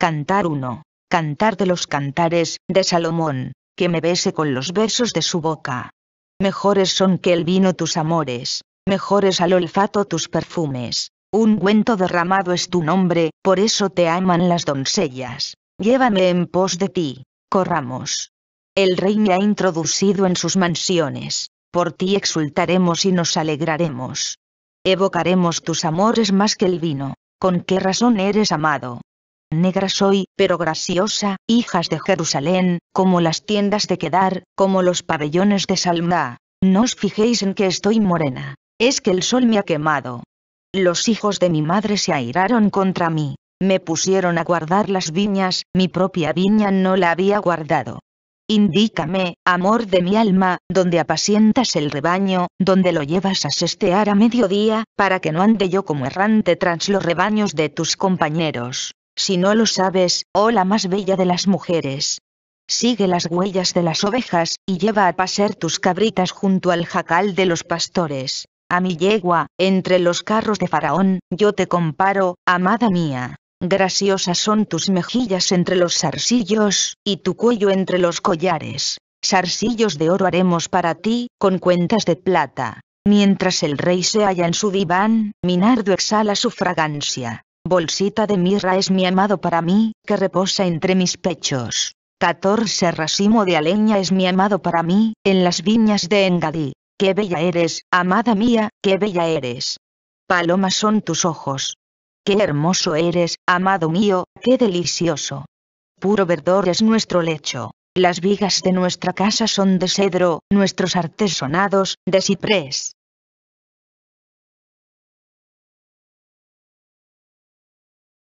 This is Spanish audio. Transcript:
Cantar uno, Cantar de los cantares, de Salomón, que me bese con los versos de su boca. Mejores son que el vino tus amores, mejores al olfato tus perfumes. Un cuento derramado es tu nombre, por eso te aman las doncellas. Llévame en pos de ti, corramos. El rey me ha introducido en sus mansiones, por ti exultaremos y nos alegraremos. Evocaremos tus amores más que el vino, con qué razón eres amado, negra soy, pero graciosa, hijas de Jerusalén, como las tiendas de Quedar, como los pabellones de Salmá. No os fijéis en que estoy morena. Es que el sol me ha quemado. Los hijos de mi madre se airaron contra mí. Me pusieron a guardar las viñas, mi propia viña no la había guardado. Indícame, amor de mi alma, donde apacientas el rebaño, donde lo llevas a sestear a mediodía, para que no ande yo como errante tras los rebaños de tus compañeros. Si no lo sabes, oh la más bella de las mujeres. Sigue las huellas de las ovejas, y lleva a pasar tus cabritas junto al jacal de los pastores. A mi yegua, entre los carros de Faraón, yo te comparo, amada mía. Graciosas son tus mejillas entre los zarcillos, y tu cuello entre los collares. Zarcillos de oro haremos para ti, con cuentas de plata. Mientras el rey se halla en su diván, Minardo exhala su fragancia. Bolsita de mirra es mi amado para mí, que reposa entre mis pechos. Catorce Racimo de aleña es mi amado para mí, en las viñas de Engadí. Qué bella eres, amada mía, qué bella eres. Palomas son tus ojos. Qué hermoso eres, amado mío, qué delicioso. Puro verdor es nuestro lecho. Las vigas de nuestra casa son de cedro, nuestros artesonados, de ciprés.